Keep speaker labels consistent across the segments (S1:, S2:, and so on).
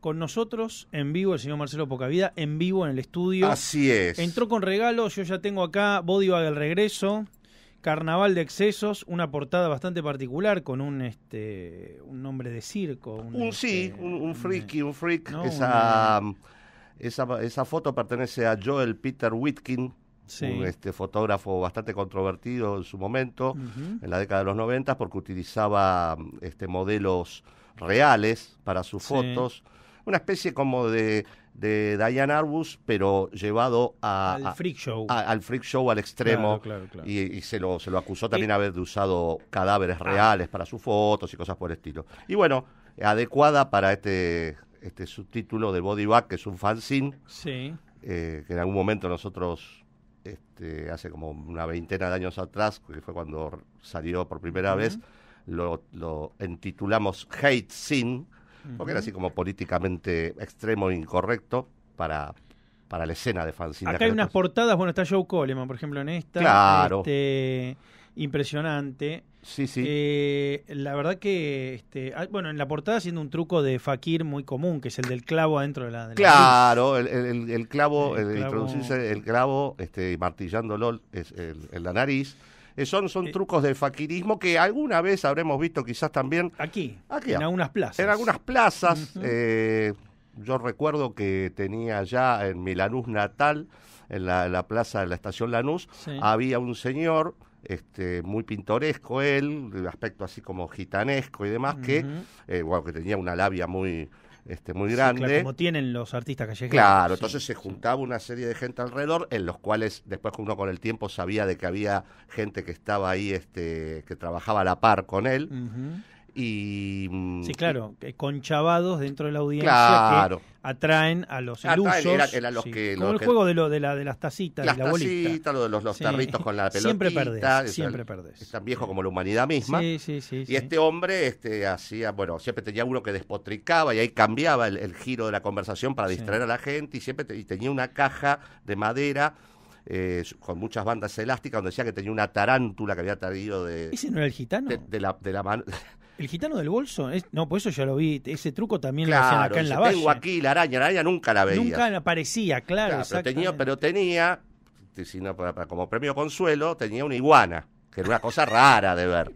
S1: con nosotros en vivo el señor Marcelo Pocavida, en vivo en el estudio. Así es. Entró con regalos, yo ya tengo acá Bodybag del regreso, Carnaval de Excesos, una portada bastante particular con un este un nombre de circo. Un, sí, este, un, friki, un freak. esa,
S2: esa, foto pertenece a Joel Peter Whitkin, un este, fotógrafo bastante controvertido en su momento, en la década de los 90, porque utilizaba este, modelos reales para sus fotos una especie como de, de Diane Arbus, pero llevado a, al, freak show. al freak show. al extremo. Y, se, lo, se lo acusó también de haber usado cadáveres ah. reales para sus fotos y cosas por el estilo. Y bueno, adecuada para este, este subtítulo de Body Back, que es un fanzine. Sí. Eh, que en algún momento nosotros este, hace como una veintena de años atrás, que fue cuando salió por primera vez, lo, lo, entitulamos Hate Sin, porque era así como políticamente extremo e incorrecto para, para la escena de fanzine. Acá hay
S1: unas portadas, bueno, está Joe Coleman, por ejemplo, en esta. Claro. Este, impresionante. Sí, sí. Eh, la verdad que, este, ah, bueno, en la portada haciendo un truco de Fakir muy común, que es el del clavo adentro de la... De
S2: claro, el, clavo, el, clavo... introducirse el clavo este, martillándolo en la nariz. Eh, son, son eh, trucos de faquirismo que alguna vez habremos visto quizás también. Aquí, en algunas plazas. En algunas plazas. Eh, yo recuerdo que tenía ya en mi natal, en la, plaza de la estación Lanús, había un señor este, muy pintoresco él, de aspecto así como gitanesco y demás, que, bueno, que tenía una labia muy, este, muy grande. claro, como
S1: tienen los artistas callejeros. Claro, entonces
S2: se juntaba una serie de gente alrededor, en los cuales después uno con el tiempo sabía de que había gente que estaba ahí, este, que trabajaba a la par con él. Y, mm, sí, claro,
S1: conchavados dentro de la audiencia claro atraen a los ilusos. los que, el juego de, lo, de, la, de las tacitas las los, tarritos con la pelota. Siempre perdés, siempre perdés.
S2: Es tan viejo como la humanidad misma. Y este hombre este, hacía, bueno, siempre tenía uno que despotricaba y ahí cambiaba el, giro de la conversación para distraer a la gente y siempre tenía una caja de madera eh, con muchas bandas elásticas, donde decía que tenía una tarántula que había traído de.
S1: ¿Ese no era el gitano?
S2: la, de la mano.
S1: ¿El gitano del bolso? no, por eso ya lo vi. Ese truco también lo hacían acá en la base. Tengo
S2: aquí la araña, la araña nunca la veía. Nunca
S1: aparecía, claro.
S2: pero tenía, como premio consuelo, tenía una iguana, que era una cosa rara de ver.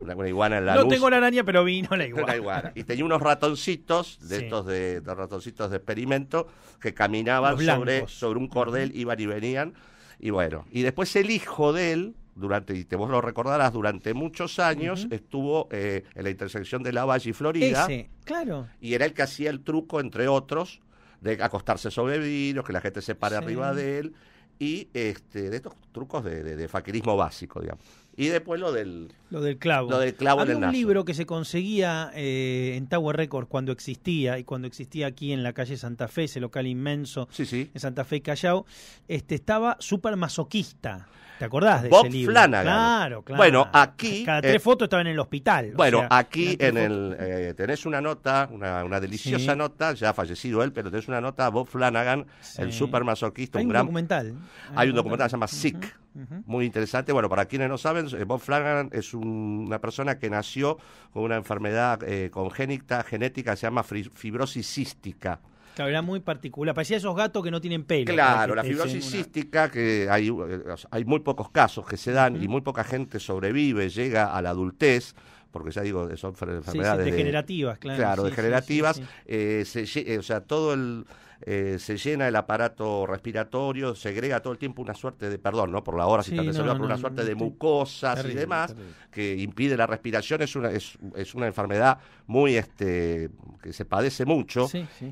S2: Una, iguana en la No tengo
S1: la araña, pero vino la iguana.
S2: Y tenía unos ratoncitos, de estos ratoncitos de experimento, que caminaban sobre, sobre un cordel, iban y venían. Y bueno, y después el hijo de él, durante, y te vos lo recordarás, durante muchos años estuvo eh, en la intersección de La Valle y Florida. claro. Y era el que hacía el truco, entre otros, de acostarse sobre vinos que la gente se pare arriba de él, y este, de estos trucos de, de, faquirismo básico, digamos. Y después lo del,
S1: lo del clavo. Lo del clavo Había un libro que se conseguía eh, en Tower Records cuando existía, y cuando existía aquí en la calle Santa Fe, ese local inmenso sí, sí. en Santa Fe y Callao, este, estaba súper masoquista. ¿Te acordás de Bob Flanagan. Claro, claro. Bueno, aquí. Cada eh, tres fotos estaba en el hospital. Bueno, aquí en el,
S2: eh, tenés una nota, una, deliciosa nota, ya ha fallecido él, pero tenés una nota, Bob Flanagan, el super masoquista. Hay un, gran,
S1: documental. Hay, un documental, que se
S2: llama Sick. Muy interesante. Bueno, para quienes no saben, eh, Bob Flanagan es una persona que nació con una enfermedad congénita, genética, se llama fibrosis cística.
S1: Claro, era muy particular. Parecía esos gatos que no tienen pelo. Claro, la fibrosis
S2: cística, que hay, eh, hay muy pocos casos que se dan y muy poca gente sobrevive, llega a la adultez porque ya digo, son enfermedades degenerativas, claro. Claro, degenerativas, eh, eh, o sea, todo el, eh, se llena el aparato respiratorio, segrega todo el tiempo una suerte de, perdón, ¿no? Por la hora, si no, no, por una suerte de mucosas y demás, que impide la respiración, es una, es, una enfermedad muy, este, que se padece mucho,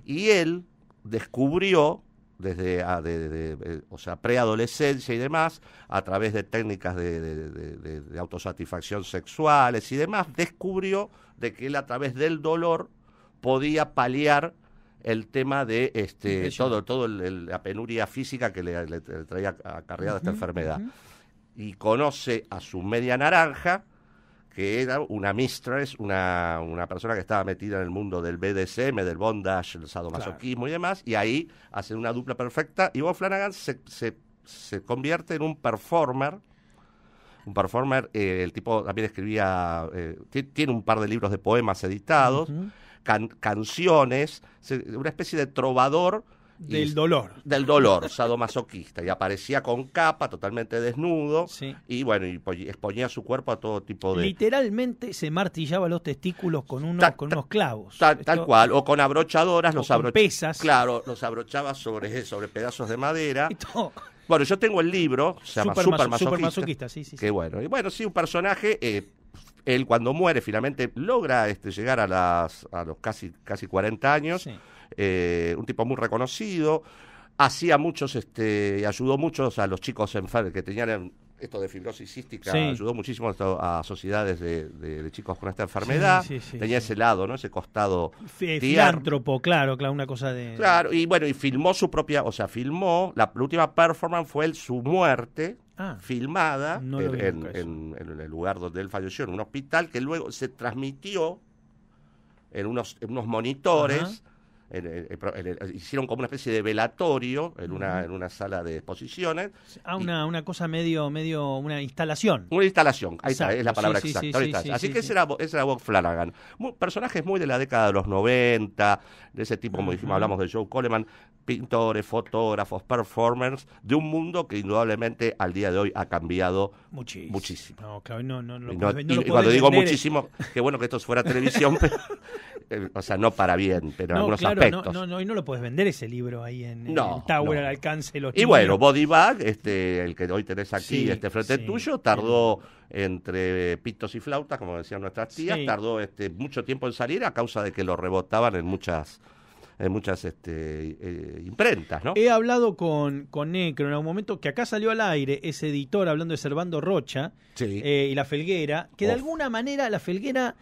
S2: y él descubrió desde ah, de, eh, o sea, preadolescencia y demás, a través de técnicas de, autosatisfacción sexuales y demás, descubrió de que él a través del dolor podía paliar el tema de este todo, todo la penuria física que le, traía acarreada esta enfermedad. Y conoce a su media naranja, que era una mistress, una, una, persona que estaba metida en el mundo del BDSM, del bondage, el sadomasoquismo y demás, y ahí hacen una dupla perfecta, y Bob Flanagan se, se, convierte en un performer, un performer, eh, el tipo también escribía, eh, tiene un par de libros de poemas editados, canciones, una especie de trovador
S1: del dolor. Del dolor,
S2: sadomasoquista. Y aparecía con capa, totalmente desnudo. Sí. Y bueno, y exponía su cuerpo a todo tipo de.
S1: Literalmente se martillaba los testículos con unos, con unos clavos. Tal
S2: cual, o con abrochadoras, o los abrochaba. Claro, los abrochaba sobre, eh, sobre pedazos de madera. Y todo. Bueno, yo tengo el libro, se llama Super, Masoquista, sí, sí, Qué bueno, y bueno, sí, un personaje, eh, él cuando muere finalmente logra este, llegar a, las, a los casi, casi 40 años. Sí eh, un tipo muy reconocido, hacía muchos, este, ayudó muchos a los chicos que tenían esto de fibrosis cística ayudó muchísimo a, sociedades de, chicos con esta enfermedad. Tenía ese lado, ¿no? Ese costado.
S1: claro, claro, una cosa de. Claro,
S2: y bueno, y filmó su propia, o sea, filmó, la, última performance fue su muerte. Ah. filmada en, el lugar donde él falleció, en un hospital que luego se transmitió en unos, monitores hicieron como una especie de velatorio en una, en una sala de exposiciones.
S1: Ah, una, una cosa medio, medio, una instalación. Una instalación, ahí está, es la palabra exacta. Así que ese, era,
S2: Bob Flanagan. personajes muy de la década de los 90, de ese tipo, como dijimos, hablamos de Joe Coleman, pintores, fotógrafos, performers, de un mundo que indudablemente al día de hoy ha cambiado muchísimo. No, claro, no, no, no, y cuando digo eh. muchísimo, qué bueno que esto fuera televisión, eh, o sea, no para bien, pero en algunos claro, no,
S1: no, y no lo puedes vender ese libro ahí en, Tower al alcance los Y bueno,
S2: Body este, el que hoy tenés aquí, este frente tuyo, tardó entre pitos y flautas, como decían nuestras tías, tardó este, mucho tiempo en salir a causa de que lo rebotaban en muchas en muchas este, eh,
S1: imprentas, ¿no? He hablado con, con Necro en algún momento, que acá salió al aire ese editor hablando de Servando Rocha eh, y La Felguera, que de alguna manera La Felguera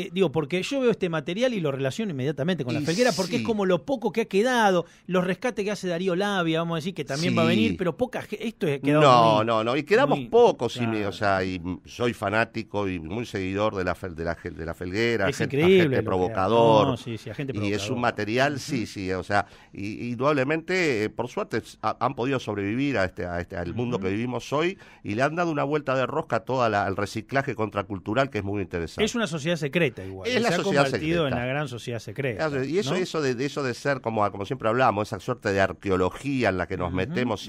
S1: eh, digo, porque yo veo este material y lo relaciono inmediatamente con la Felguera, porque es como lo poco que ha quedado, los rescates que hace Darío Labia, vamos a decir que también va a venir, pero poca esto es quedado No,
S2: no, no, y quedamos pocos, y, o sea, y soy fanático y muy seguidor de la, de la, Felguera, es increíble agente provocador,
S1: y es un
S2: material, sí, sí, o sea, y, indudablemente, eh, por suerte, han podido sobrevivir a este, a este al mundo que vivimos hoy y le han dado una vuelta de rosca a todo el reciclaje contracultural que es muy interesante.
S1: Es una sociedad secreta. Es la sociedad ha convertido en la gran sociedad secreta. y eso, eso, de, eso de
S2: ser, como, como siempre hablamos, esa suerte de arqueología en la que nos metemos,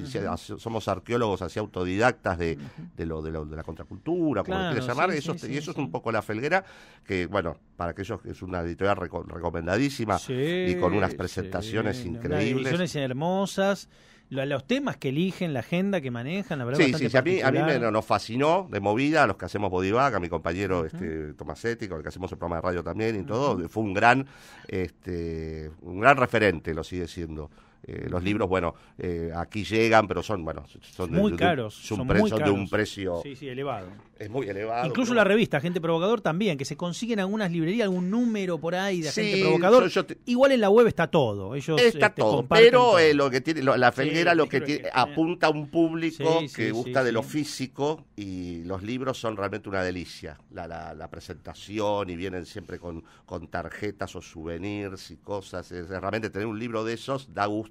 S2: somos arqueólogos así autodidactas de, de, lo, de, la contracultura, como quieres llamar, eso, y eso es un poco la felguera, que bueno, para aquellos que es una editorial recomendadísima y con unas presentaciones increíbles. presentaciones
S1: hermosas los temas que eligen, la agenda que manejan, la verdad. Sí, sí, sí a mí, a mí
S2: nos fascinó de movida, los que hacemos Bodivac, a mi compañero este, Tomasetti, con el que hacemos el programa de radio también y todo, fue un gran, este, un gran referente, lo sigue siendo. Eh, los libros, bueno, eh, aquí llegan, pero son, bueno, son muy caros. son, de un precio. Sí, elevado. Es muy elevado. Incluso la
S1: revista Gente Provocador también, que se consiguen algunas librerías, algún número por ahí de Gente Provocador. Igual en la web está
S2: todo. Ellos, está este, todo, pero eh, lo que tiene, la felguera lo que apunta a un público que gusta de lo físico y los libros son realmente una delicia. La, la presentación y vienen siempre con, con tarjetas o souvenirs y cosas. realmente tener un libro de esos da gusto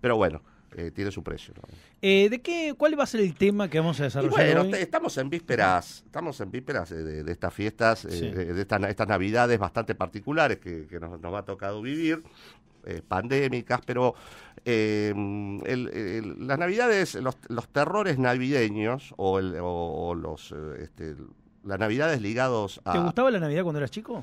S2: pero bueno. Eh, tiene su precio.
S1: Eh, ¿De qué? ¿Cuál va a ser el tema que vamos a desarrollar? bueno, estamos en vísperas,
S2: estamos en vísperas de, estas fiestas, eh, de, estas, estas, navidades bastante particulares que, nos, nos ha tocado vivir. pandémicas, pero em, las navidades, los, los, terrores navideños o, los, este, las navidades ligados a... ¿Te
S1: gustaba la Navidad cuando eras chico?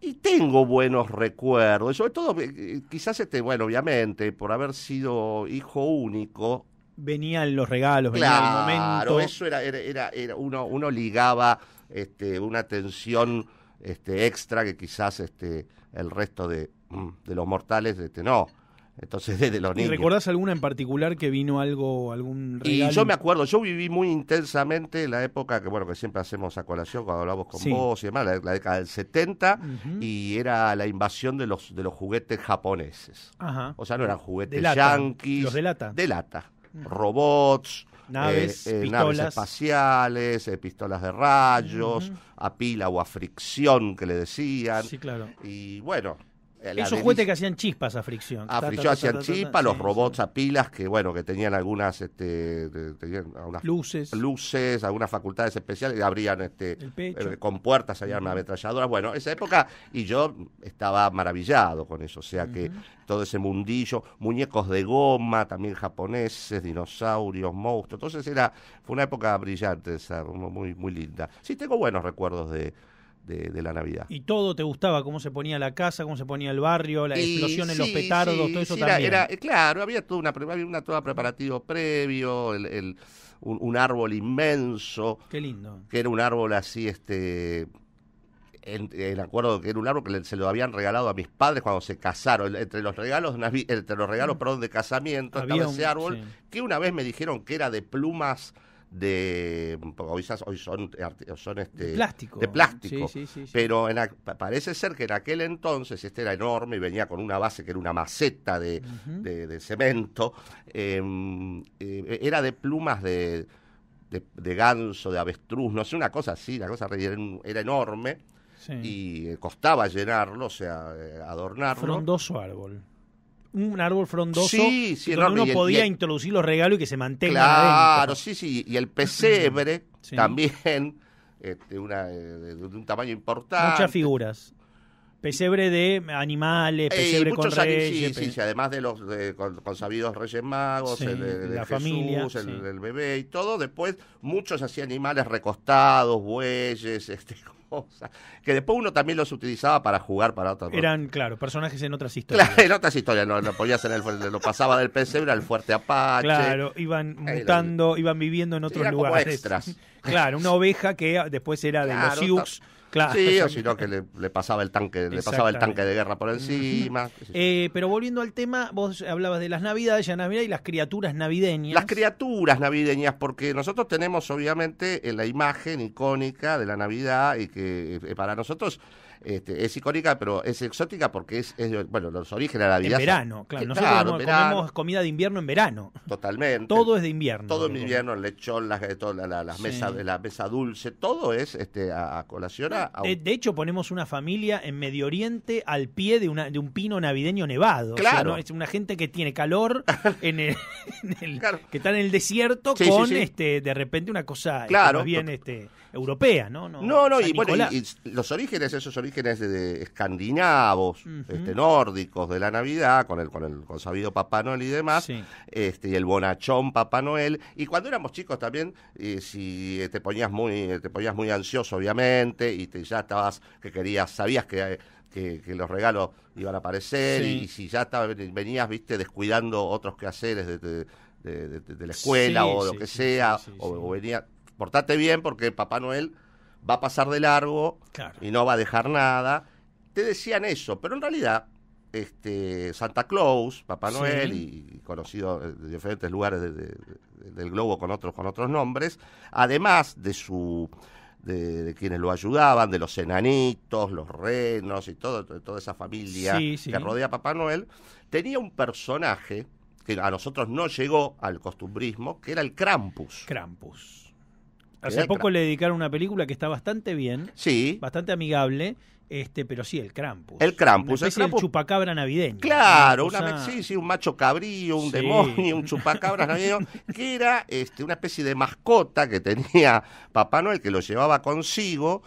S2: y tengo buenos recuerdos, sobre todo eh, quizás este, bueno, obviamente, por haber sido hijo único.
S1: Venían los regalos, claro, el
S2: eso era, era, era, uno, uno ligaba este, una tensión este, extra que quizás este, el resto de, mm, los mortales este, no. Entonces, desde los niños. ¿Y recordás
S1: alguna en particular que vino algo, algún regalo? Y yo me
S2: acuerdo, yo viví muy intensamente la época que, bueno, que siempre hacemos a colación cuando hablamos con vos y demás, la, década del 70, y era la invasión de los, de los juguetes japoneses. Ajá. O sea, no eran juguetes yanquis. Los de lata. De lata. Mm. Robots. Eh, naves, eh, espaciales, eh, pistolas de rayos, a pila o a fricción que le decían. Sí, claro. Y bueno,
S1: eh, Esos juguetes que hacían chispas a fricción. Ah, a fricción hacían chispas, los robots
S2: a pilas que, bueno, que este, tenían algunas, luces. luces, algunas facultades especiales, y abrían este, eh, con puertas, una ametralladoras. Bueno, esa época, y yo estaba maravillado con eso, o sea que todo ese mundillo, muñecos de goma, también japoneses, dinosaurios, monstruos. Entonces era, fue una época brillante, esa, muy, muy linda. Sí, tengo buenos recuerdos de de, la Navidad. ¿Y
S1: todo te gustaba? ¿Cómo se ponía la casa? ¿Cómo se ponía el barrio? ¿La explosión en los petardos? todo eso también. Era,
S2: claro, había todo una, había una, preparativo previo, un, árbol inmenso. Qué lindo. Que era un árbol así, este. En, acuerdo que era un árbol que se lo habían regalado a mis padres cuando se casaron. Entre los regalos, entre los regalos mm. perdón, de casamiento estaba ese árbol, que una vez me dijeron que era de plumas de hoy son, son este, plástico. de plástico. pero parece ser que en aquel entonces este era enorme y venía con una base que era una maceta de, cemento, em, eh, era de plumas de, de, ganso, de avestruz, no sé, una cosa así, la cosa era, enorme y eh, costaba llenarlo, o sea, eh, adornarlo. Frondoso
S1: árbol un árbol frondoso que uno podía introducir los regalos y que se mantenga claro,
S2: sí, sí. Y el pesebre también, este, una, eh, de, un tamaño importante. Muchas
S1: figuras. Pesebre de animales, pesebre con reyes. Sí,
S2: además de los de, con, sabidos reyes magos, el, Jesús, el, bebé y todo. Después, muchos así animales recostados, bueyes, este, que después uno también los utilizaba para jugar para otras Eran,
S1: claro, personajes en otras historias. en otras
S2: historias, lo en el, pasaba del pesebre al fuerte Apache. Claro,
S1: iban mutando, iban viviendo en otros lugares. Claro, una oveja que después era de los Sioux. Claro. Sí, o
S2: no, que le, pasaba el tanque, le pasaba el tanque de guerra por encima.
S1: Eh, pero volviendo al tema, vos hablabas de las navidades, ya navidad y las criaturas navideñas. Las criaturas navideñas,
S2: porque nosotros tenemos obviamente eh, la imagen icónica de la Navidad y que eh, para nosotros este, es icónica, pero es exótica porque es, bueno, los orígenes de la vida. En verano, claro. Nosotros
S1: comida de invierno en verano.
S2: Totalmente. Todo es de invierno. Todo en invierno, el lechón, las, eh, mesas de la mesa dulce, todo es este, a, colación. De,
S1: hecho, ponemos una familia en Medio Oriente al pie de, una, de un pino navideño nevado. Claro. Es una gente que tiene calor, en el, que está en el desierto con este de repente una cosa este, bien este, europea, ¿no? No, no, y, bueno,
S2: los orígenes, esos orígenes orígenes de, escandinavos, este, nórdicos de la Navidad, con el, con el sabido Papá Noel y demás, este, y el bonachón Papá Noel. Y cuando éramos chicos también, si eh, te ponías muy, te ponías muy ansioso, obviamente, y ya estabas, que querías, sabías eh, que... que, los regalos iban a aparecer y, si ya venías, viste, descuidando otros quehaceres de, la escuela o lo que sea, o, o venía, portate bien porque Papá Noel va a pasar de largo y no va a dejar nada. Te decían eso, pero en realidad este, Santa Claus, Papá Noel y conocido eh, de diferentes lugares del globo con otros, con otros nombres, además de su de, quienes lo ayudaban, de los enanitos, los renos y todo, toda esa familia que rodea a Papá Noel, tenía un personaje que a nosotros no llegó al costumbrismo, que era el Krampus.
S1: Krampus. Hace poco le dedicaron una película que está bastante bien, sí. bastante amigable, este, pero sí, el Krampus. El Krampus. el chupacabra navideño. Claro, un macho cabrío, un demonio, un chupacabra navideño, que era este, una
S2: especie de mascota que tenía Papá Noel, que lo llevaba consigo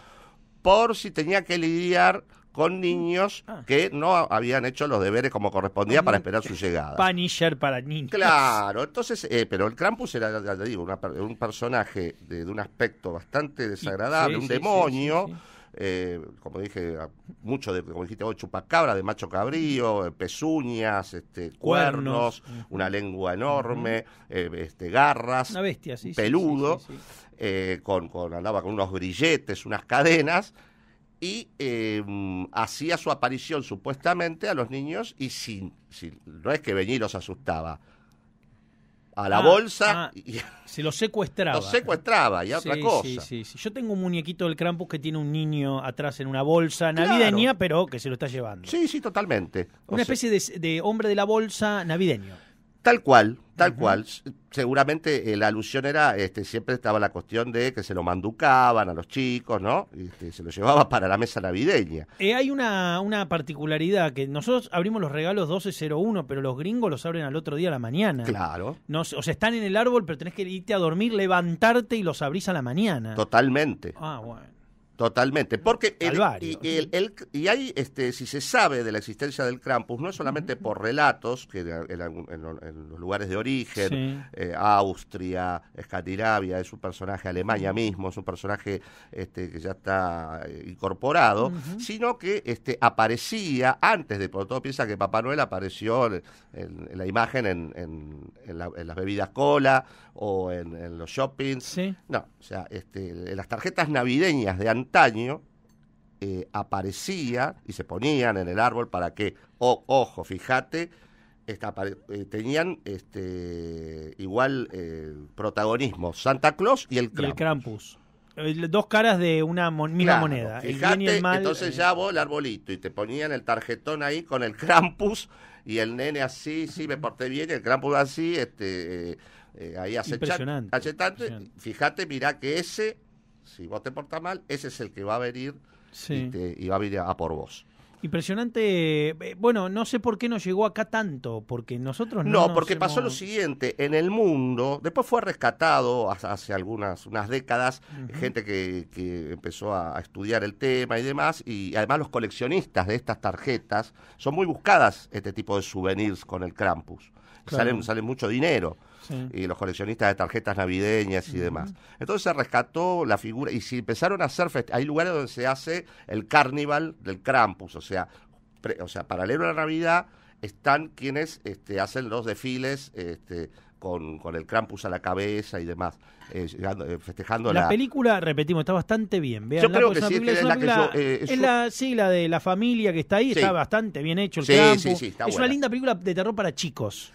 S2: por si tenía que lidiar con niños ah. que no habían hecho los deberes como correspondía para esperar su llegada.
S1: Punisher para niños.
S2: Claro, entonces, eh, pero el Krampus era, ya digo, un personaje de, un aspecto bastante desagradable, un demonio. Eh, como dije, mucho de, como dijiste, chupacabra de macho cabrío, eh, pezuñas, este, cuernos, una lengua enorme, este, garras, peludo, con, andaba con unos brilletes, unas cadenas, y em, hacía su aparición supuestamente a los niños y sin, no es que venir los asustaba. A la ah, bolsa.
S1: Ah, y, se los secuestraba. Los secuestraba y otra cosa. Sí, sí, sí. Yo tengo un muñequito del Krampus que tiene un niño atrás en una bolsa navideña, pero que se lo está llevando.
S2: Sí, sí, totalmente.
S1: una especie de hombre
S2: de la bolsa navideño. Tal cual, tal cual. Seguramente eh, la alusión era, este, siempre estaba la cuestión de que se lo manducaban a los chicos, ¿no? Este, se lo llevaba para la mesa navideña.
S1: Eh, hay una, una, particularidad, que nosotros abrimos los regalos 12.01, pero los gringos los abren al otro día a la mañana. Claro. No, o sea, están en el árbol, pero tenés que irte a dormir, levantarte y los abrís a la mañana. Totalmente. Ah, bueno.
S2: Totalmente, porque el, y, y hay, este, si se sabe de la existencia del Krampus, no es solamente por relatos, que en, los lugares de origen, eh, Austria, Escandinavia, es un personaje, Alemania mismo, es un personaje este, que ya está eh, incorporado, sino que este, aparecía antes de, por todo piensa que Papá Noel apareció en, la imagen en, en las bebidas cola o en, los shoppings. ¿Sí? No, o sea, este, las tarjetas navideñas de antaño eh, aparecían y se ponían en el árbol para que, ojo, fíjate, eh, tenían este, igual eh, protagonismo
S1: Santa Claus y el Krampus. Y el Krampus. dos caras de una misma moneda. entonces
S2: ya vos el arbolito y te ponían el tarjetón ahí con el Krampus y el nene así, sí, me porté bien, el Krampus así, este eh, ahí impresionante, Fíjate, mira que ese, si vos te portas mal, ese es el que va a venir y, va a venir a por vos.
S1: Impresionante. Eh, bueno, no sé por qué no llegó acá tanto, porque nosotros no. No, porque pasó lo
S2: siguiente: en el mundo, después fue rescatado hace, algunas unas décadas, gente que, empezó a, estudiar el tema y demás, y además los coleccionistas de estas tarjetas son muy buscadas este tipo de souvenirs con el Krampus. Sale salen mucho dinero y los coleccionistas de tarjetas navideñas y demás. Entonces se rescató la figura y si empezaron a hacer hay lugares donde se hace el carnival del Krampus, o sea, o sea, paralelo a la Navidad están quienes este, hacen los desfiles este, con, el Krampus a la cabeza y demás,
S1: eh, eh, festejando la, película, repetimos, está bastante bien. Vean, la eh, es, la sigla de la familia que está ahí, está bastante bien hecho es una linda película de terror para chicos.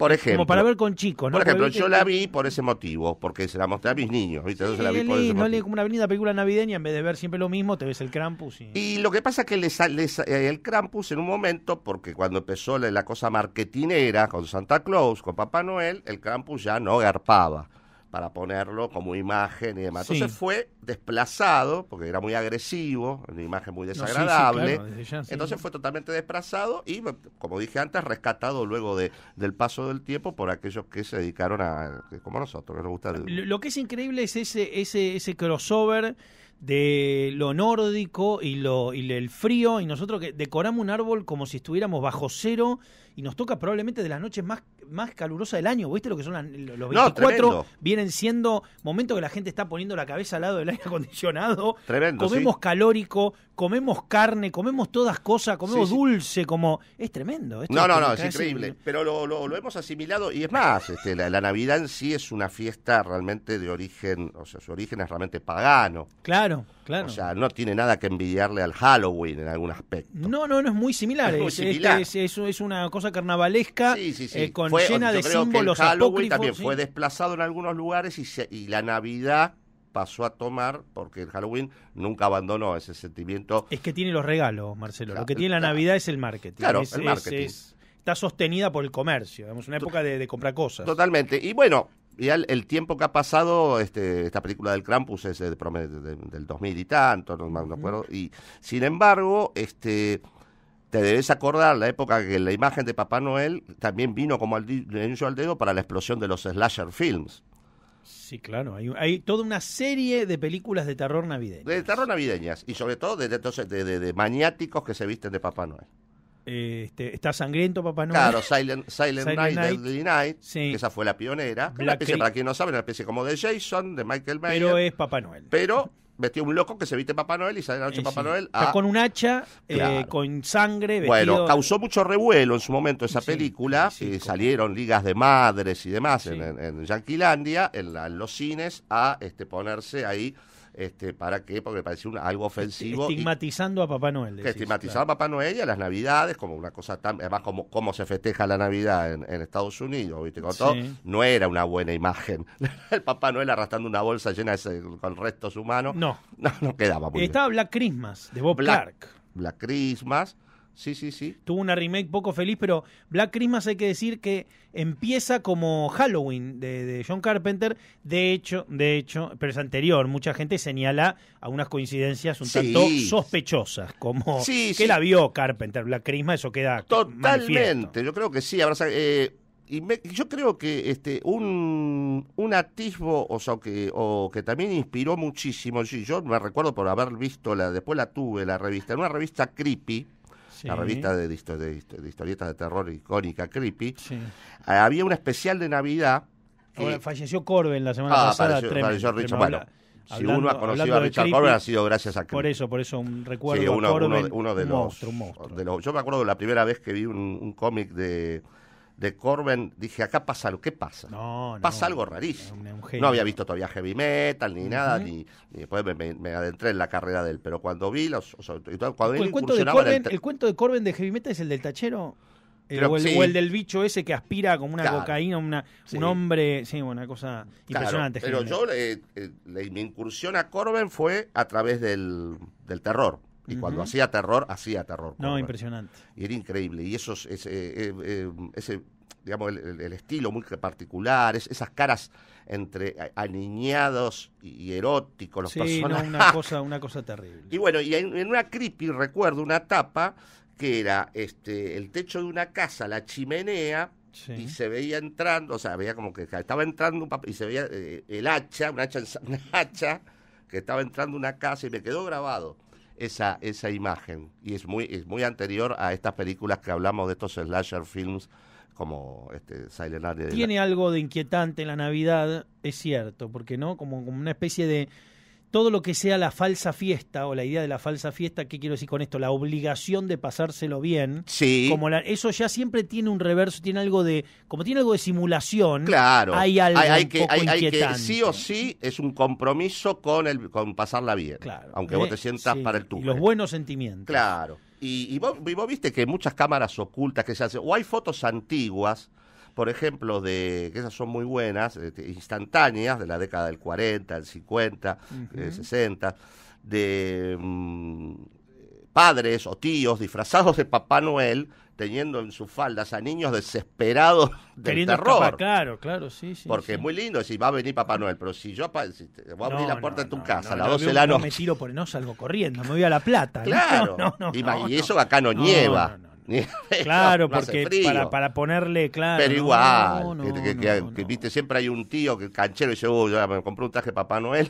S1: Por ejemplo. Como para ver con chicos, Por ejemplo, yo la
S2: vi por ese motivo, porque se la mostré a mis niños, no
S1: como una avenida película navideña, en vez de ver siempre lo mismo, te ves el Krampus. Y,
S2: lo que pasa es que eh, el Krampus en un momento, porque cuando empezó la, la cosa marketinera con Santa Claus, con Papá Noel, el Krampus ya no garpaba para ponerlo como imagen y demás. Entonces fue desplazado, porque era muy agresivo, una imagen muy desagradable. Entonces fue totalmente desplazado y, como dije antes, rescatado luego de, del paso del tiempo por aquellos que se dedicaron a, como nosotros, que nos gusta.
S1: Lo que es increíble es ese, ese, ese crossover de lo nórdico y lo el frío y nosotros que decoramos un árbol como si estuviéramos bajo cero y nos toca probablemente de las noches más más calurosa del año. ¿Viste lo que son los 24? vienen siendo momentos que la gente está poniendo la cabeza al lado del aire acondicionado. Tremendo. Comemos calórico, comemos carne, comemos todas cosas, comemos dulce, como. Es tremendo. no, no, no, es increíble.
S2: Pero lo, lo, hemos asimilado y es más, este, la, Navidad en sí es una fiesta realmente de origen, o sea, su origen es realmente pagano.
S1: Claro, claro. O sea,
S2: no tiene nada que envidiarle al Halloween en algún aspecto.
S1: No, no, no es muy similar. Es, similar. es, una cosa carnavalesca. Sí, sí, sí. Eh, llena de símbolos que Halloween también fue desplazado en algunos lugares
S2: y, la Navidad pasó a tomar, porque el Halloween nunca abandonó ese sentimiento.
S1: Es que tiene los regalos, Marcelo. Lo que tiene la Navidad es el marketing. Claro, el marketing. está sostenida por el comercio. Es una época de, comprar cosas. Totalmente. Y bueno, el, tiempo que ha
S2: pasado, este, esta película del Krampus es eh, del 2000 y tanto, no me acuerdo. Y sin embargo, este te debes acordar la época que la imagen de Papá Noel también vino como el anillo al dedo para la explosión de los slasher films.
S1: Sí, claro, hay, toda una serie de películas de terror navideñas.
S2: De terror navideñas, y sobre todo de, entonces, de, maniáticos que se visten de Papá Noel.
S1: Eh, este, está sangriento Papá Noel. Claro, Silent, Silent, Night, Night que esa fue la
S2: pionera. una especie, para quien no sabe, una especie como de Jason, de Michael Mayer. Pero es Papá Noel. Pero vestió un loco que se viste Papá Noel y sale la noche eh, Papá Noel. con un
S1: hacha, eh, con sangre. Vestido... Bueno, causó
S2: mucho revuelo en su momento esa película. y eh, salieron ligas de madres y demás en, en Yanquilandia, en, en, los cines, a este, ponerse ahí este, ¿Para qué? Porque parece algo ofensivo.
S1: Estigmatizando a Papá Noel. Estigmatizaba
S2: a Papá Noel y a las Navidades, como una cosa tan. Además, como, se festeja la Navidad en, Estados Unidos, ¿viste? no era una buena imagen. El Papá Noel arrastrando una bolsa llena con restos humanos. No. No, no quedaba muy Estaba
S1: Black Christmas, de Bob Clark. Black Christmas. Sí, sí, sí. Tuvo una remake poco feliz, pero Black Christmas hay que decir que empieza como Halloween de, John Carpenter. De hecho, de hecho, pero es anterior. Mucha gente señala a unas coincidencias un tanto sospechosas, como que la vio Carpenter, Black Christmas, eso queda totalmente. Yo creo que
S2: sí. Eh, yo creo que este un, un atisbo o sea o que también inspiró muchísimo yo me recuerdo por haber visto la después la tuve la revista en una revista creepy la revista de, historietas de terror icónica, Creepy, ah, había un especial de Navidad.
S1: falleció Corben la semana ah, pasada. Bueno, si uno ha conocido a Richard Corben ha sido gracias a Creepy. Por eso, por eso un recuerdo. a de, uno monstruo,
S2: Yo me acuerdo de la primera vez que vi un cómic de de Corben, dije, acá pasa algo, ¿qué pasa? No, pasa algo rarísimo. No había visto todavía heavy metal ni nada, ni, después me, adentré en la carrera de él, pero cuando vi los... el, cuento de Corben,
S1: de Corben heavy metal es el del tachero.
S2: Eh, o, el,
S1: del bicho ese que aspira como una cocaína, una, un hombre, sí, una cosa impresionante. pero yo,
S2: eh, mi incursión a Corben fue a través del, del terror. Y cuando hacía terror, hacía terror. No, impresionante. Y era increíble. Y esos, ese eh, eh, em, ese, digamos, el, estilo muy particular, esas caras entre aniñados y eróticos, los sí, una,
S1: cosa, terrible. Y bueno, y en,
S2: una creepy recuerdo una tapa que era este, el techo de una casa, la chimenea, y se veía entrando, o sea, veía como que estaba entrando un y se veía eh, el hacha, un hacha, una hacha, que estaba entrando una casa y me quedó grabado esa, esa imagen. Y es muy, es muy anterior a estas películas que hablamos de estos slasher films como este, Silent Tiene
S1: algo de inquietante en la Navidad, es cierto, porque no, como, como una especie de todo lo que sea la falsa fiesta o la idea de la falsa fiesta, ¿qué quiero decir con esto? La obligación de pasárselo bien. Sí. Como eso ya siempre tiene un reverso, tiene algo de, como tiene algo de simulación. Claro. Hay algo que, sí o
S2: sí es un compromiso con el, con pasarla bien.
S1: Claro. Aunque vos te eh,
S2: sientas para el tú Los
S1: buenos sentimientos.
S2: Claro. Y, y, vos, y, vos, viste que muchas cámaras ocultas que se hacen, o hay fotos antiguas por ejemplo, de que esas son muy buenas, este, instantáneas, de la década del 40, del 50, del 60, de mm, padres o tíos disfrazados de Papá Noel teniendo en sus faldas a niños desesperados del terror.
S1: claro, claro, sí, sí. Porque es muy
S2: lindo si va a venir Papá Noel, pero si yo voy a abrir la puerta de tu casa a las 12 de la noche. No
S1: me tiro por no salgo corriendo, me voy a La Plata. Claro, y, y eso acá no, nieva.
S2: claro, porque para,
S1: ponerle, claro. Pero igual,
S2: viste, siempre hay un tío que canchero y dice, oh, me compré un traje Papá Noel.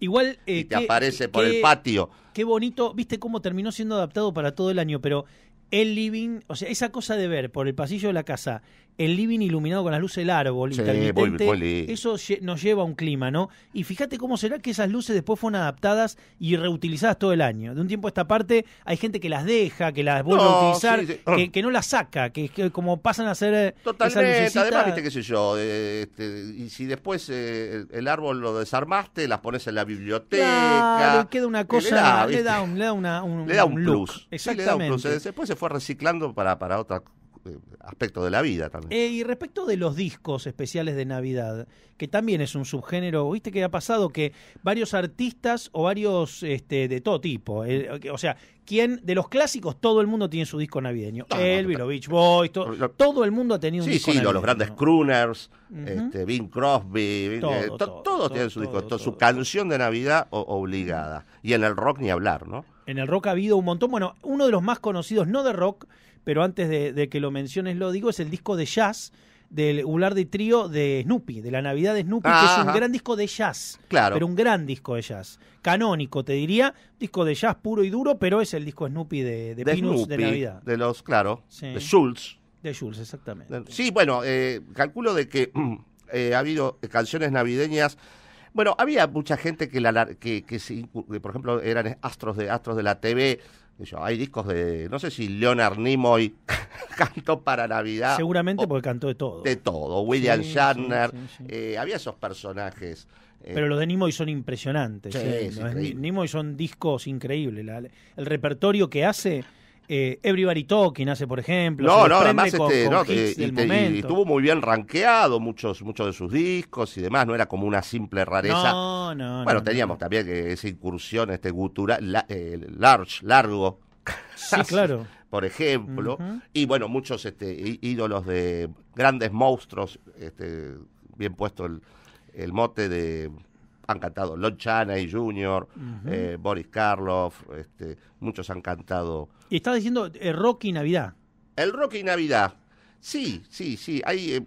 S2: Igual. Eh, y te aparece por el patio.
S1: Qué bonito, viste cómo terminó siendo adaptado para todo el año, pero el living, o sea, esa cosa de ver por el pasillo de la casa el living iluminado con las luces del árbol, eso nos lleva a un clima, ¿no? Y fíjate cómo será que esas luces después fueron adaptadas y reutilizadas todo el año. De un tiempo a esta parte hay gente que las deja, que las vuelve a utilizar, Que, no las saca, que, como pasan a ser eh, Totalmente, además, viste qué
S2: sé yo, este, y si después eh, el, árbol lo desarmaste, las pones en la biblioteca. queda una cosa, le da, un, le
S1: da una, le plus. Exactamente.
S2: Después se fue reciclando para, para otra eh, aspecto de la vida también.
S1: Eh, y respecto de los discos especiales de Navidad, que también es un subgénero, viste que ha pasado que varios artistas o varios este, de todo tipo, eh, o sea, quien de los clásicos todo el mundo tiene su disco navideño. No, Elvis, Beach Boys, todo el mundo ha tenido un sí, disco. Sí, sí, los, grandes
S2: crooners, este, Bing Crosby, todos tienen su disco, su canción de Navidad obligada. Y en el rock ni hablar, ¿no?
S1: En el rock ha habido un montón. Bueno, uno de los más conocidos, no de rock, pero antes de, que lo menciones lo digo, es el disco de jazz del de Trío de Snoopy, de la Navidad de Snoopy, que es un gran disco de jazz. Claro. Pero un gran disco de jazz. Canónico, te diría. Disco de jazz puro y duro, pero es el disco Snoopy de, de, de Pinus de Navidad. De los, claro. De Schultz. De Schultz, exactamente.
S2: Sí, bueno, eh, calculo de que eh, ha habido canciones navideñas. Bueno, había mucha gente que, la, que, que por ejemplo, eran astros de, astros de la TV, hay discos de, no sé si Leonard Nimoy
S1: cantó para Navidad. Seguramente porque cantó de todo. De todo, William Shatner,
S2: eh, había esos personajes.
S1: Eh. Pero los de Nimoy son impresionantes. ¿eh? Nimoy son discos increíbles. el repertorio que hace eh, Everybody Talking hace, por ejemplo. No, no, además estuvo
S2: muy bien rankeado muchos, muchos de sus discos y demás, no era como una simple rareza. No, no, bueno, teníamos también eh, esa incursión, este gutural, eh, large, largo. Sí, claro. Por ejemplo, y bueno, muchos este, ídolos de grandes monstruos, este, bien puesto el mote de han cantado Lon Chaney Jr., eh, Boris Karloff, este, muchos han cantado.
S1: Y estás diciendo el eh, rock y Navidad. El rock y Navidad. Sí,
S2: sí, sí. Hay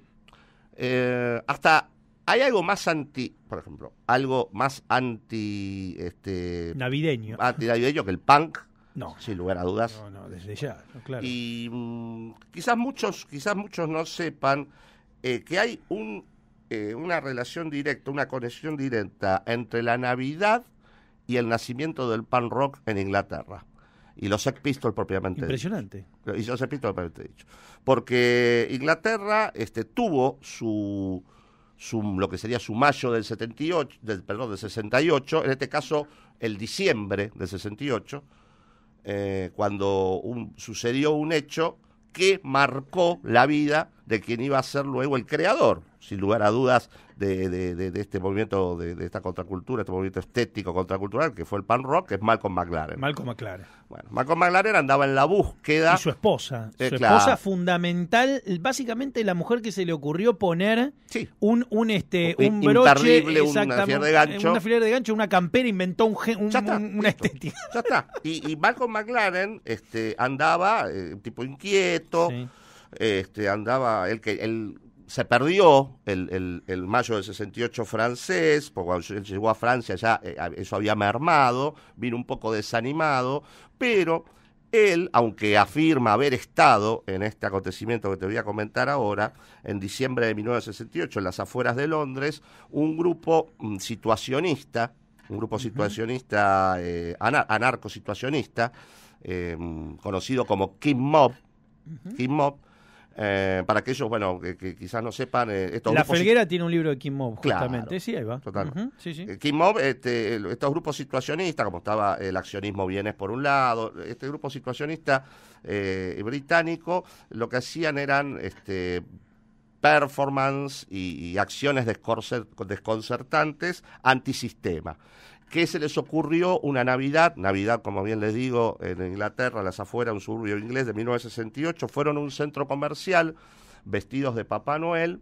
S2: eh, hasta hay algo más anti, por ejemplo, algo más anti este navideño. Anti navideño que el punk. No. Sin lugar a dudas. No, no, desde ya, Y mm, quizás muchos, quizás muchos no sepan que hay un eh, una relación directa, una conexión directa entre la Navidad y el nacimiento del pan rock en Inglaterra. Y los Sex Pistols propiamente Impresionante. Y los Sex propiamente dicho. Porque Inglaterra este, tuvo su, su, lo que sería su mayo del 78, del, perdón, del 68, en este caso el diciembre del 68, eh, cuando sucedió un hecho que marcó la vida de quien iba a ser luego el creador, sin lugar a dudas, de, este movimiento, de, esta contracultura, este movimiento estético contracultural, que fue el pan rock, que es Malcolm McLaren.
S1: Malcolm McLaren. Bueno,
S2: Malcolm McLaren andaba en la búsqueda. Y su esposa. Eh, su esposa
S1: fundamental, básicamente la mujer que se le ocurrió poner un, un, este, un, broche. Un de gancho. Un filera de gancho, una campera, inventó un, un una estética. Ya está. Y, Malcolm
S2: McLaren este, andaba, eh, tipo inquieto este, andaba, él, que, él se perdió el, mayo del 68 francés, porque cuando llegó a Francia ya eh, eso había mermado, vino un poco desanimado, pero él, aunque afirma haber estado en este acontecimiento que te voy a comentar ahora, en diciembre de 1968, en las afueras de Londres, un grupo mm, situacionista, un grupo situacionista, eh, anarco-situacionista, eh, mm, conocido como Kim Mob, Kim Mob eh, para aquellos, bueno, que, quizás no sepan... Eh, La Felguera
S1: tiene un libro de Kim Mob, justamente. sí, ahí va. Total. Eh, Kim
S2: Mob, este, estos grupos situacionistas, como estaba el accionismo bienes por un lado, este grupo situacionista británico, lo que hacían eran... Este, performance y acciones desconcertantes antisistema. ¿Qué se les ocurrió una Navidad? Navidad, como bien les digo, en Inglaterra, las afueras, un suburbio inglés de 1968, fueron a un centro comercial vestidos de Papá Noel,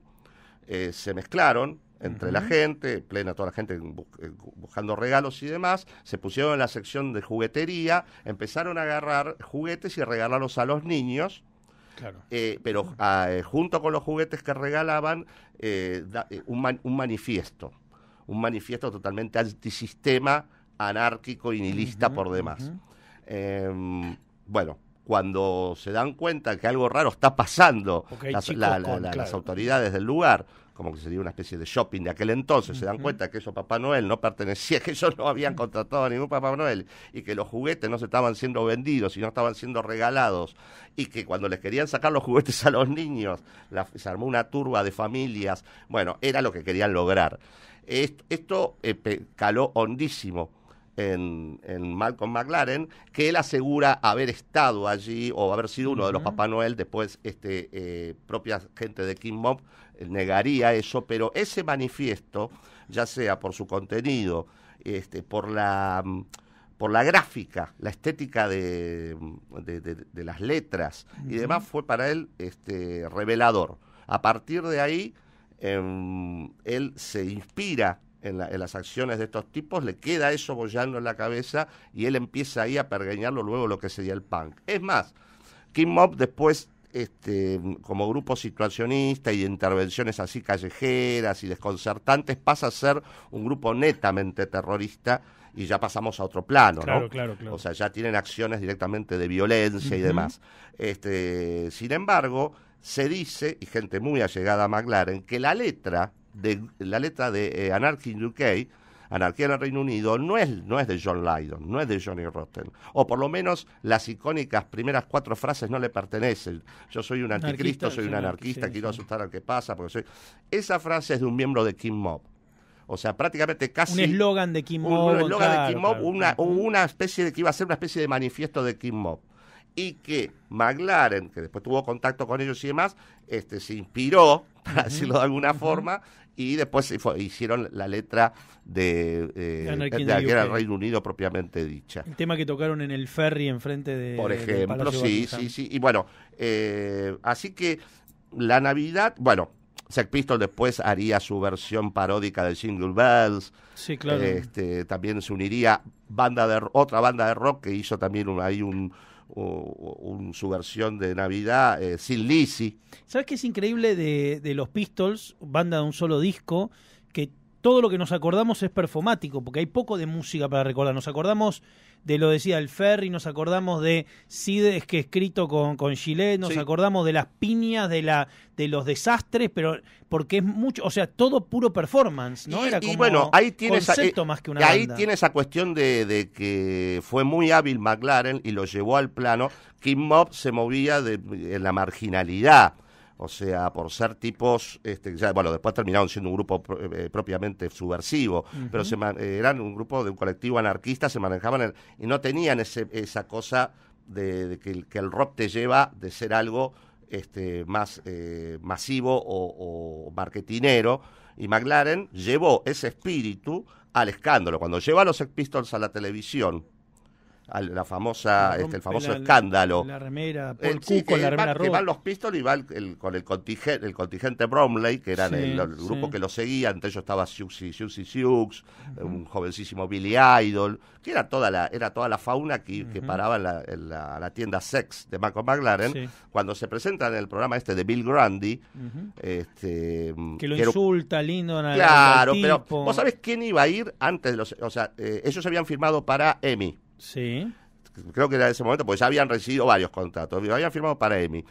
S2: eh, se mezclaron entre la gente, plena toda la gente eh, buscando regalos y demás, se pusieron en la sección de juguetería, empezaron a agarrar juguetes y regalarlos a los niños. Eh, pero ah, junto con los juguetes que regalaban, un manifiesto un manifiesto totalmente antisistema, anárquico y nihilista por demás. Em, bueno, cuando se dan cuenta que algo raro está pasando, las autoridades del lugar como que sería una especie de shopping de aquel entonces, se dan cuenta que eso Papá Noel no pertenecía, que ellos no habían contratado a ningún Papá Noel y que los juguetes no se estaban siendo vendidos, y no estaban siendo regalados y que cuando les querían sacar los juguetes a los niños, se armó una turba de familias, bueno, era lo que querían lograr. Esto, eh, caló hondísimo. En, Malcolm McLaren, que él asegura haber estado allí o haber sido uno de los Papá Noel. Después, este, eh, propia gente de King Mob negaría eso, pero ese manifiesto, ya sea por su contenido, este, por la mm, por la gráfica, la estética de, mm, las letras y demás, fue para él este, revelador. A partir de ahí, em, él se inspira en, las acciones de estos tipos, le queda eso bollando en la cabeza y él empieza ahí a pergeñarlo luego lo que sería el punk. Es más, Kim Mob después este, como grupo situacionista y intervenciones así callejeras y desconcertantes, pasa a ser un grupo netamente terrorista y ya pasamos a otro plano, ¿no? O sea, ya tienen acciones directamente de violencia y demás. Este, sin embargo, se dice, y gente muy allegada a McLaren, que la letra de la letra de eh, Anarchy UK Anarquía en el Reino Unido no es, no es de John Lydon, no es de Johnny Rotten. O por lo menos las icónicas primeras cuatro frases no le pertenecen. Yo soy un anticristo, soy un anarquista, quiero asustar al que pasa. Porque Esa frase es de un miembro de Kim Mob. O sea, prácticamente casi. Un eslogan
S1: de Kim Mob. Un eslogan de Kim Mob, una,
S2: una especie de que iba a ser una especie de manifiesto de Kim Mob y que McLaren, que después tuvo contacto con ellos y demás, este, se inspiró, para decirlo de alguna forma, y después hicieron la letra de, eh, de, de, Reino Unido propiamente dicha. El tema que tocaron en el ferry enfrente de... Por ejemplo, sí, sí, sí. Y bueno, eh, así que la Navidad, bueno, Sex Pistol después haría su versión paródica de Single Bells. Sí, claro. Este, también se uniría banda de, otra banda de rock que hizo también un, ahí un o, su versión de Navidad, eh, Sin lisi
S1: ¿Sabes qué es increíble de, los Pistols, banda de un solo disco, que todo lo que nos acordamos es perfumático, porque hay poco de música para recordar. Nos acordamos de lo decía el Ferry, nos acordamos de Cides que escrito con, con nos acordamos de las piñas, de la de los desastres, pero porque es mucho, o sea, todo puro performance, ¿no? Era bueno, ahí eh, más que una Ahí tiene esa
S2: cuestión de, de, que fue muy hábil McLaren y lo llevó al plano. Kim Mob se movía de, de la marginalidad o sea, por ser tipos, este, ya, bueno, después terminaron siendo un grupo eh, propiamente subversivo, pero se eh, eran un grupo de un colectivo anarquista, se manejaban y no tenían ese, esa cosa de, que, el, que el rock te lleva de ser algo este, más eh, masivo o, o marketinero. Y McLaren llevó ese espíritu al escándalo. Cuando lleva a los Sex Pistols a la televisión, la famosa, este, el famoso escándalo. La, remera,
S1: eh, la remera Que van
S2: los Pistols y van el, con el contingente, el contingente Bromley, que era el, grupo que lo seguía, entre ellos estaba Siux, Siux, un jovencísimo Billy Idol, que era toda la, era toda la fauna que, que paraba en, la, tienda Sex de Malcolm McLaren, cuando se presentan en el programa este de Bill Grundy. este, que lo insulta, lindo. Claro, pero ¿vos sabés quién iba a ir antes de los...? O sea, eh, ellos habían firmado para Emmy. Sí. Creo que era ese momento, porque ya habían recibido varios contratos, habían firmado para EMI.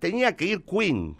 S2: Tenía que ir Queen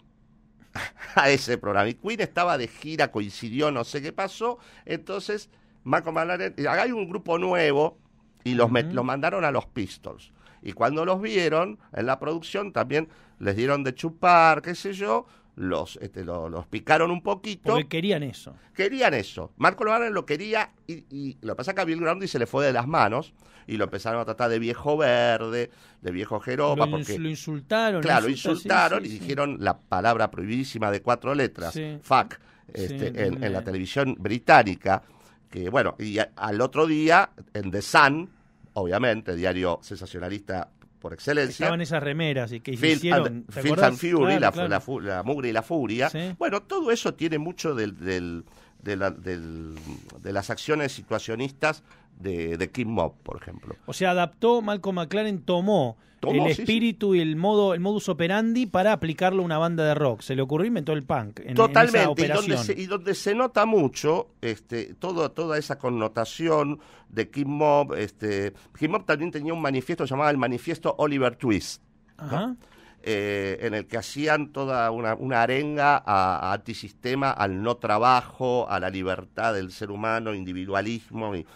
S2: a ese programa. Y Queen estaba de gira, coincidió, no sé qué pasó. Entonces, Marco Malaret acá eh, hay un grupo nuevo y los, los mandaron a los Pistols. Y cuando los vieron en la producción, también les dieron de chupar, qué sé yo, los, este, los, picaron un poquito. querían eso. Querían eso. Marco Lobaner lo quería y, lo que pasa es que a Bill Grundy se le fue de las manos y lo empezaron a tratar de viejo verde, de viejo Jeroma. porque, lo insultaron. Claro, lo insultaron y dijeron la palabra prohibidísima de cuatro letras, fuck, este, en, la televisión británica. Que bueno, y al otro día en The Sun, obviamente, diario sensacionalista por excelencia. Estaban esas remeras y que hicieron. la, mugre y la furia. Bueno, todo eso tiene mucho de, de, las acciones situacionistas de, Kim Mob, por ejemplo.
S1: O sea, adaptó, Malcolm McLaren tomó, el espíritu y el modo, el modus operandi para aplicarlo a una banda de rock. Se le ocurrió inventó el punk. Totalmente,
S2: Y, donde se, nota mucho este, toda esa connotación de Kim Mob. Este, Kim Mob también tenía un manifiesto llamado el Manifiesto Oliver Twist. Ajá. Eh, en el que hacían toda una, arenga a, antisistema, al no trabajo, a la libertad del ser humano, individualismo. Y,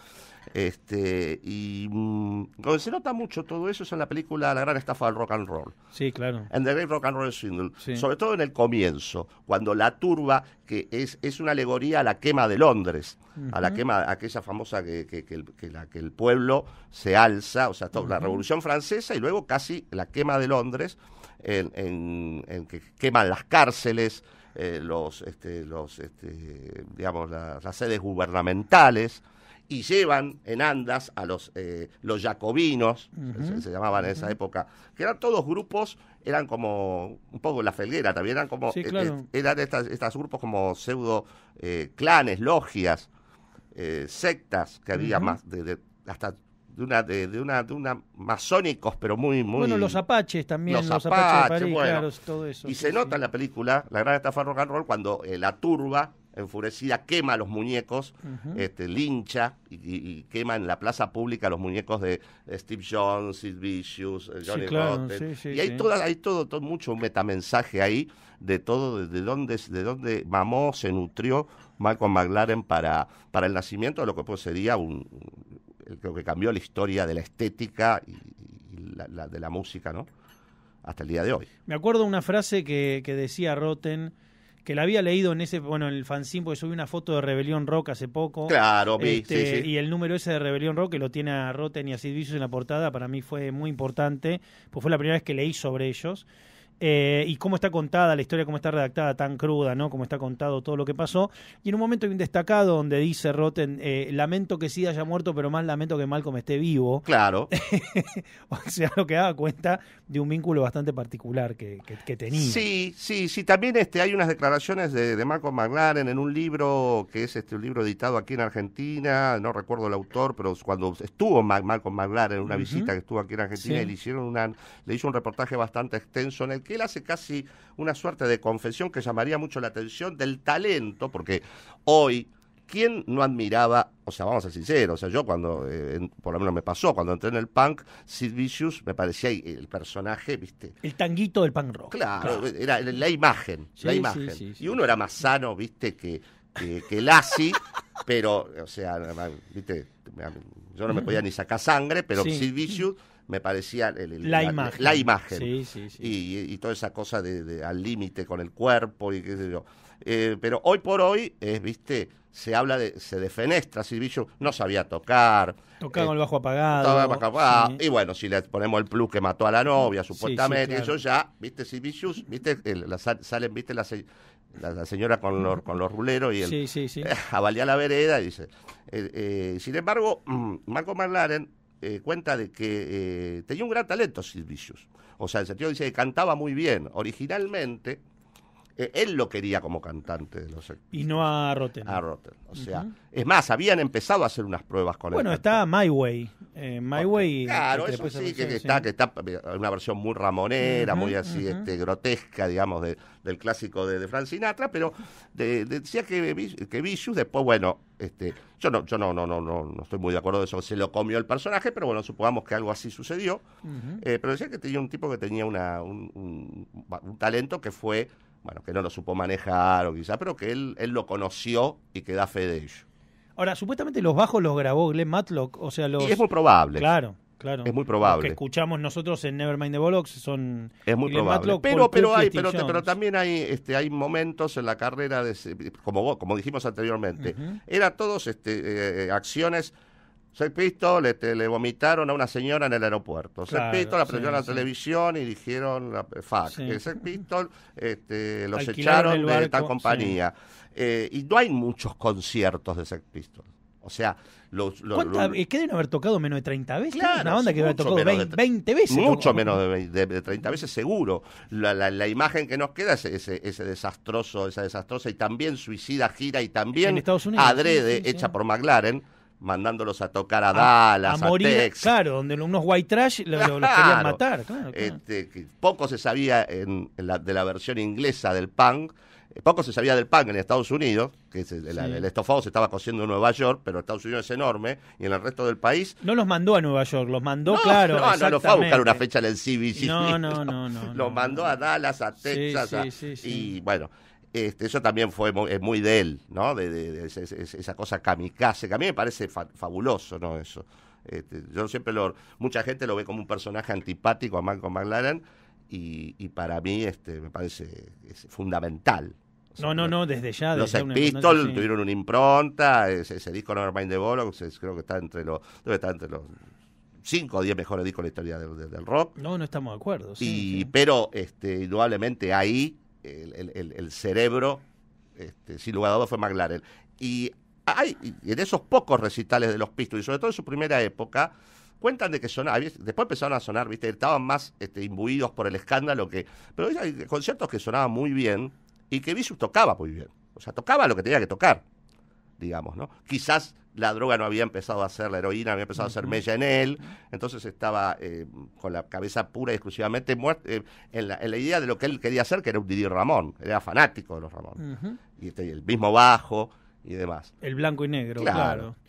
S2: este, y mm, donde se nota mucho todo eso es en la película La gran estafa del rock and roll. Sí, claro. En The Great Rock and Roll Sobre todo en el comienzo, cuando la turba, que es, es una alegoría a la quema de Londres, a la quema, aquella famosa que, el, la, que el pueblo se alza, o sea, la Revolución Francesa y luego casi la quema de Londres en, que queman las cárceles, eh, los, este, los, este, digamos, las sedes gubernamentales y llevan en andas a los, eh, los jacobinos, se, llamaban en esa época, que eran todos grupos, eran como un poco la felguera también, eran como, eh, estos grupos como pseudo clanes, logias, sectas que había más, de, hasta de una de, una de una masónicos pero muy muy bueno los
S1: apaches también los, apaches, bueno. y se nota
S2: en la película la gran estafa rock and roll cuando eh, la turba enfurecida quema los muñecos este lincha y, quema en la plaza pública los muñecos de Steve Jones Sid Vicious eh, Johnny Rotten. y hay toda hay todo, todo, mucho metamensaje ahí de todo de dónde de dónde mamó se nutrió Malcolm McLaren para para el nacimiento de lo que pues sería un eh, creo que cambió la historia de la estética y, de la música, ¿no? Hasta el día de hoy.
S1: Me acuerdo una frase que, decía Rotten, que la había leído en ese, bueno, en el fanzine, porque subí una foto de Rebelión Rock hace poco. Claro, este, Y el número ese de Rebelión Rock, que lo tiene a Rotten y a Sid Vicious en la portada, para mí fue muy importante, pues fue la primera vez que leí sobre ellos. Eh, y cómo está contada la historia, cómo está redactada tan cruda, ¿no? Cómo está contado todo lo que pasó. Y en un momento hay destacado donde dice Rotten, eh, lamento que sí haya muerto, pero más lamento que Malcolm esté vivo. Claro. o sea, lo que daba cuenta de un vínculo bastante particular que, tenía.
S2: Sí, sí, sí. También este, hay unas declaraciones de, Malcolm McLaren en un libro que es este, un libro editado aquí en Argentina, no recuerdo el autor, pero cuando estuvo Malcolm McLaren en una visita que estuvo aquí en Argentina, le hicieron una, le hizo un reportaje bastante extenso en el que él hace casi una suerte de confesión que llamaría mucho la atención del talento, porque hoy, ¿quién no admiraba? O sea, vamos a ser sinceros, o sea, yo cuando, eh, por lo menos me pasó, cuando entré en el punk, Sid Vicious me parecía el personaje, ¿viste?
S1: El tanguito del punk rock. Claro, era la
S2: imagen, la imagen. y uno era más sano, ¿viste? Que, que, que Lassie, pero, o sea, ¿viste? Yo no me mm. podía ni sacar sangre, pero Sid Vicious me parecía la, imagen. La imagen. Sí, sí, sí. Y, y, toda esa cosa de, al límite con el cuerpo y qué sé yo. Eh, pero hoy por hoy es, eh, viste, se habla de, se defenestra Silvillo, no sabía tocar. Tocaba eh, el bajo apagado. Y bueno, si le ponemos el plus que mató a la novia, supuestamente, sí, ya, viste, Silvillo, viste, salen, viste, la, la, señora con los, con los ruleros y el, avalía la vereda y dice. sin embargo, mm, Marco Marlaren eh, cuenta de que eh, tenía un gran talento Silvicius, O sea, el sentido dice que cantaba muy bien. Originalmente, eh, él lo quería como cantante de los
S1: Y no a Rotten. A
S2: Rotten. O sea, es más, habían empezado a hacer unas pruebas con bueno, él.
S1: Bueno, está My Way. Eh, My Way. Claro, este, eso sí, que, está,
S2: que está una versión muy ramonera, muy así, este, grotesca, digamos, del clásico de, de Frank Sinatra, pero decía que, que Vicious después, bueno, este, yo no, yo no, no, no, no, estoy muy de acuerdo de eso, se lo comió el personaje, pero bueno, supongamos que algo así sucedió. Eh, pero decía que tenía un tipo que tenía una, un talento que fue bueno, que no lo supo manejar o quizá, pero que él, lo conoció y que da fe de ello.
S1: Ahora, supuestamente los bajos los grabó Glenn Matlock, o sea, los... Y es muy probable. Claro, claro. Es muy probable. que escuchamos nosotros en Nevermind the Bollocks son... Es muy probable. pero, pero, hay, pero, pero,
S2: también hay, este, hay momentos en la carrera, de, como, como dijimos anteriormente, era eran todos este, eh, acciones Seis Pistols le vomitaron a una señora en el aeropuerto. Sex Pistols la prendieron a la televisión y dijeron, eh, fuck, Sex eh, Pistols este, los echaron de esta compañía. Eh, y no hay muchos conciertos de Sex Pistols. O sea, los, los, deben
S1: haber tocado menos de 30 veces. una banda que debe haber tocado
S2: 20, veces. Mucho menos de, 30 veces, seguro. La, la, la, imagen que nos queda es ese, ese, desastroso, esa desastrosa y también suicida gira y también adrede hecha por McLaren mandándolos a tocar a, Dallas, a, Texas.
S1: Claro, donde unos white trash los, querían matar. Claro,
S2: este, poco se sabía en, la, de la versión inglesa del punk. Eh, poco se sabía del punk en Estados Unidos, que el, estofado se estaba cosiendo en Nueva York, pero Estados Unidos es enorme, y en el resto del país...
S1: No los mandó a Nueva York, los mandó, claro. No, no los fue a buscar una fecha en el CBC. No, no, no.
S2: los mandó a Dallas, a Texas, y bueno, este, eso también fue eh, muy, de él, ¿no? De, esa, cosa kamikaze, que a mí me parece fabuloso, ¿no? Eso. Este, yo siempre lo. Mucha gente lo ve como un personaje antipático a Malcolm McLaren, y, para mí este, me parece fundamental.
S1: no, no, no, desde ya. Los desde tuvieron
S2: una impronta, ese, disco Mind the Bollocks creo que está entre los, debe entre los 5 o 10 mejores discos de la historia del, rock. No,
S1: no estamos de acuerdo.
S2: Pero este, indudablemente ahí el, cerebro, este, sin lugar a fue McLaren. Y en esos pocos recitales de los pistos y sobre todo en su primera época, cuentan de que sonaba, después empezaron a sonar, viste, estaban más este, imbuidos por el escándalo que. Pero hay conciertos que sonaban muy bien y que Visus tocaba muy bien. O sea, tocaba lo que tenía que tocar digamos, ¿no? Quizás la droga no había empezado a ser la heroína había empezado a ser mella en él, entonces estaba eh, con la cabeza pura y exclusivamente eh, en, la, idea de lo que él quería hacer, que era un Didi Ramón, era fanático de los Ramón, y el mismo bajo y demás.
S1: El blanco y negro, claro.